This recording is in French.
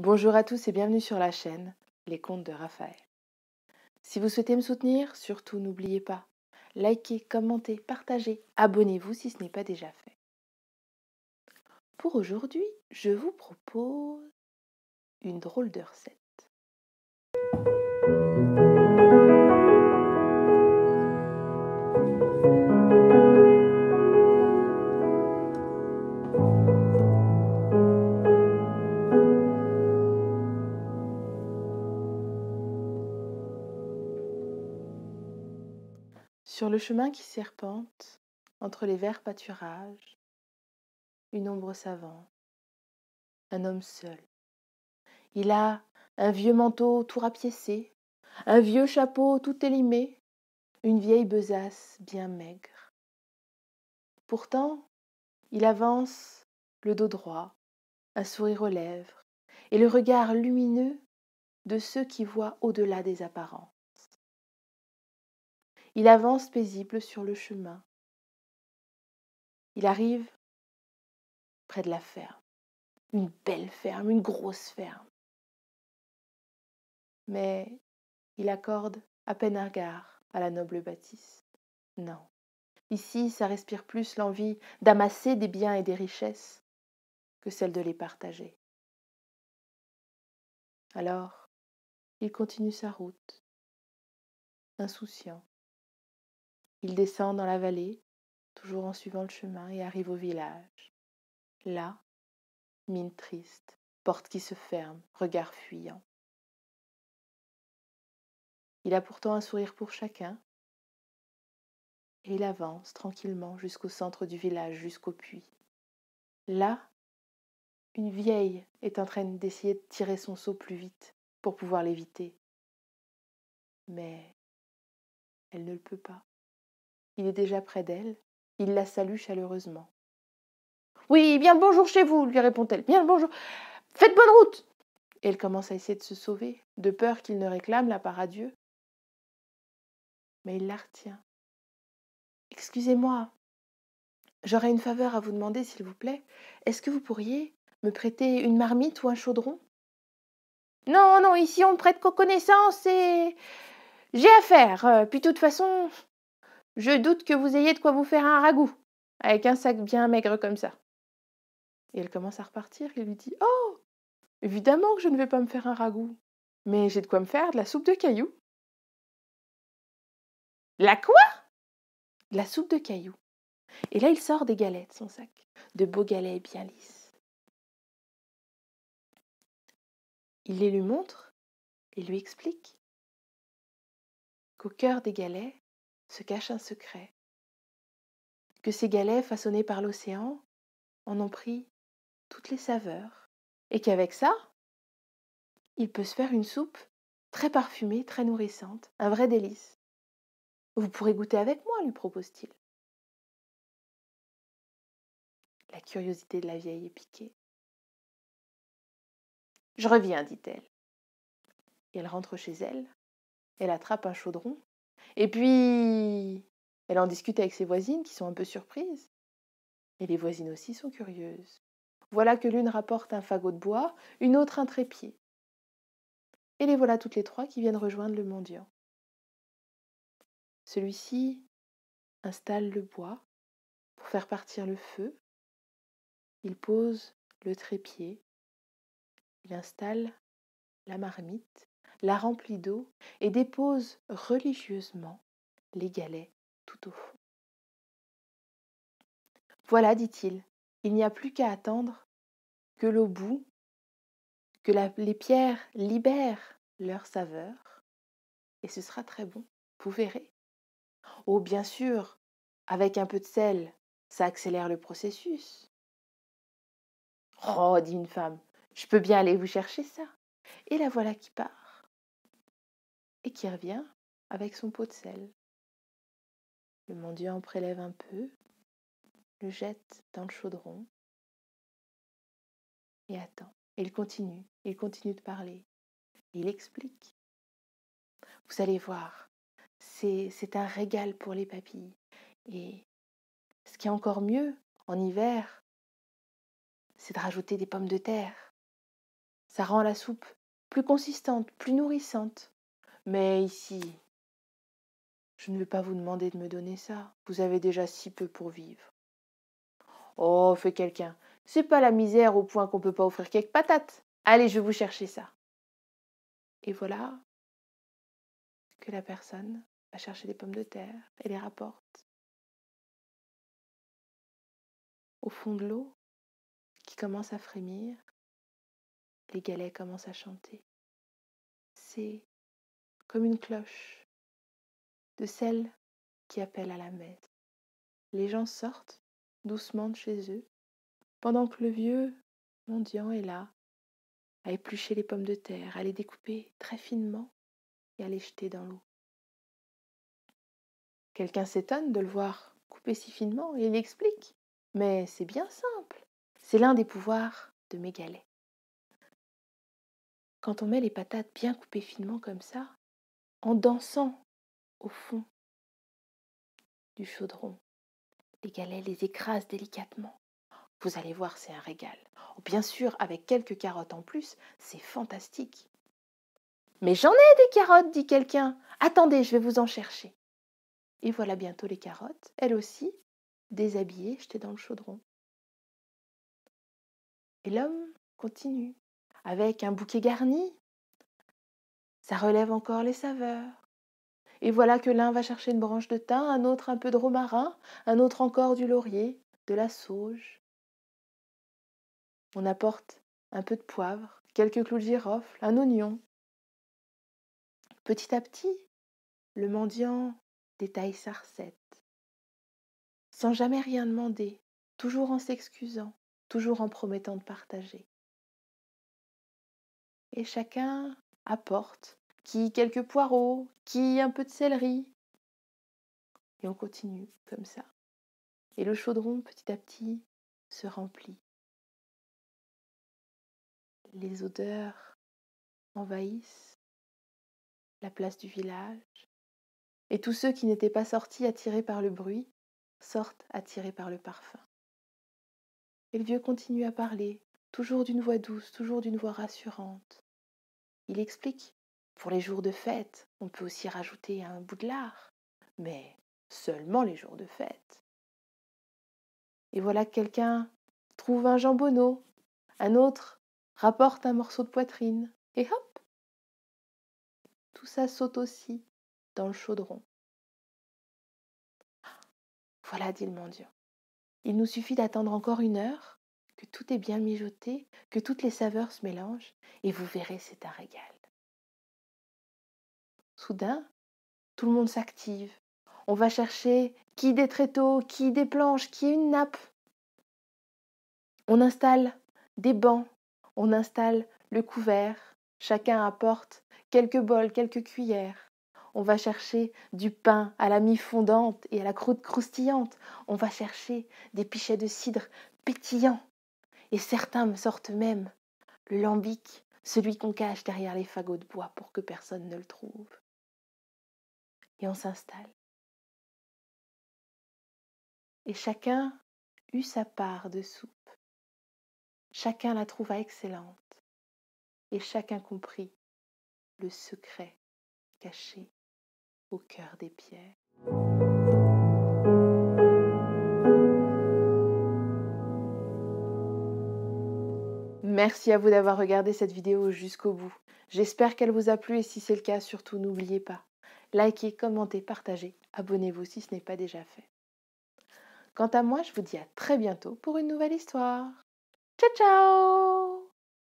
Bonjour à tous et bienvenue sur la chaîne Les Contes de Raphaël. Si vous souhaitez me soutenir, surtout n'oubliez pas, likez, commentez, partagez, abonnez-vous si ce n'est pas déjà fait. Pour aujourd'hui, je vous propose une drôle de recette. Sur le chemin qui serpente, entre les verts pâturages, une ombre s'avance, un homme seul. Il a un vieux manteau tout rapiécé, un vieux chapeau tout élimé, une vieille besace bien maigre. Pourtant, il avance, le dos droit, un sourire aux lèvres, et le regard lumineux de ceux qui voient au-delà des apparents. Il avance paisible sur le chemin. Il arrive près de la ferme. Une belle ferme, une grosse ferme. Mais il accorde à peine un regard à la noble bâtisse. Non. Ici, ça respire plus l'envie d'amasser des biens et des richesses que celle de les partager. Alors, il continue sa route, insouciant, il descend dans la vallée, toujours en suivant le chemin, et arrive au village. Là, mine triste, porte qui se ferme, regard fuyant. Il a pourtant un sourire pour chacun, et il avance tranquillement jusqu'au centre du village, jusqu'au puits. Là, une vieille est en train d'essayer de tirer son seau plus vite pour pouvoir l'éviter. Mais elle ne le peut pas. Il est déjà près d'elle. Il la salue chaleureusement. Oui, bien bonjour chez vous, lui répond-elle. Bien bonjour. Faites bonne route Et elle commence à essayer de se sauver, de peur qu'il ne réclame la part à Dieu. Mais il la retient. Excusez-moi, j'aurais une faveur à vous demander, s'il vous plaît. Est-ce que vous pourriez me prêter une marmite ou un chaudron Non, non, ici on prête qu'aux connaissances et. J'ai affaire. Euh, puis de toute façon, je doute que vous ayez de quoi vous faire un ragoût, avec un sac bien maigre comme ça. Et elle commence à repartir et lui dit Oh Évidemment que je ne vais pas me faire un ragoût, mais j'ai de quoi me faire de la soupe de cailloux. La quoi De la soupe de cailloux. Et là, il sort des galettes, son sac, de beaux galets bien lisses. Il les lui montre et lui explique qu'au cœur des galets, se cache un secret, que ces galets façonnés par l'océan en ont pris toutes les saveurs, et qu'avec ça, il peut se faire une soupe très parfumée, très nourrissante, un vrai délice. Vous pourrez goûter avec moi, lui propose-t-il. La curiosité de la vieille est piquée. Je reviens, dit-elle. Et elle rentre chez elle. Elle attrape un chaudron et puis, elle en discute avec ses voisines qui sont un peu surprises. Et les voisines aussi sont curieuses. Voilà que l'une rapporte un fagot de bois, une autre un trépied. Et les voilà toutes les trois qui viennent rejoindre le mendiant. Celui-ci installe le bois pour faire partir le feu. Il pose le trépied. Il installe la marmite la remplit d'eau et dépose religieusement les galets tout au fond. Voilà, dit-il, il n'y a plus qu'à attendre que l'eau bout, que les pierres libèrent leur saveur, et ce sera très bon, vous verrez. Oh, bien sûr, avec un peu de sel, ça accélère le processus. Oh, dit une femme, je peux bien aller vous chercher ça. Et la voilà qui part qui revient avec son pot de sel. Le mendiant prélève un peu, le jette dans le chaudron et attend. il continue, il continue de parler. Il explique. Vous allez voir, c'est un régal pour les papilles. Et ce qui est encore mieux en hiver, c'est de rajouter des pommes de terre. Ça rend la soupe plus consistante, plus nourrissante. Mais ici, je ne vais pas vous demander de me donner ça. Vous avez déjà si peu pour vivre. Oh, fait quelqu'un, c'est pas la misère au point qu'on ne peut pas offrir quelques patates. Allez, je vais vous chercher ça. Et voilà que la personne va chercher des pommes de terre et les rapporte. Au fond de l'eau, qui commence à frémir, les galets commencent à chanter. C'est comme une cloche, de celle qui appelle à la messe. Les gens sortent doucement de chez eux, pendant que le vieux mendiant est là, à éplucher les pommes de terre, à les découper très finement et à les jeter dans l'eau. Quelqu'un s'étonne de le voir couper si finement et il explique. Mais c'est bien simple. C'est l'un des pouvoirs de Mégalet. Quand on met les patates bien coupées finement comme ça, en dansant au fond du chaudron. Les galets les écrasent délicatement. Vous allez voir, c'est un régal. Oh, bien sûr, avec quelques carottes en plus, c'est fantastique. Mais j'en ai des carottes, dit quelqu'un. Attendez, je vais vous en chercher. Et voilà bientôt les carottes, elles aussi, déshabillées, jetées dans le chaudron. Et l'homme continue, avec un bouquet garni ça relève encore les saveurs. Et voilà que l'un va chercher une branche de thym, un autre un peu de romarin, un autre encore du laurier, de la sauge. On apporte un peu de poivre, quelques clous de girofle, un oignon. Petit à petit, le mendiant détaille sa recette. Sans jamais rien demander, toujours en s'excusant, toujours en promettant de partager. Et chacun apporte, qui quelques poireaux, qui un peu de céleri. Et on continue comme ça. Et le chaudron, petit à petit, se remplit. Les odeurs envahissent la place du village, et tous ceux qui n'étaient pas sortis attirés par le bruit sortent attirés par le parfum. Et le vieux continue à parler, toujours d'une voix douce, toujours d'une voix rassurante. Il explique. Pour les jours de fête, on peut aussi rajouter un bout de lard, mais seulement les jours de fête. Et voilà que quelqu'un trouve un jambonneau, un autre rapporte un morceau de poitrine, et hop Tout ça saute aussi dans le chaudron. Voilà, dit le mendiant. Il nous suffit d'attendre encore une heure que tout est bien mijoté, que toutes les saveurs se mélangent, et vous verrez, c'est un régal. Soudain, tout le monde s'active. On va chercher qui des tréteaux, qui des planches, qui une nappe. On installe des bancs, on installe le couvert, chacun apporte quelques bols, quelques cuillères. On va chercher du pain à la mie fondante et à la croûte croustillante. On va chercher des pichets de cidre pétillants et certains me sortent même le lambic, celui qu'on cache derrière les fagots de bois pour que personne ne le trouve. Et on s'installe. Et chacun eut sa part de soupe. Chacun la trouva excellente, et chacun comprit le secret caché au cœur des pierres. Merci à vous d'avoir regardé cette vidéo jusqu'au bout. J'espère qu'elle vous a plu et si c'est le cas, surtout n'oubliez pas, likez, commentez, partagez, abonnez-vous si ce n'est pas déjà fait. Quant à moi, je vous dis à très bientôt pour une nouvelle histoire. Ciao ciao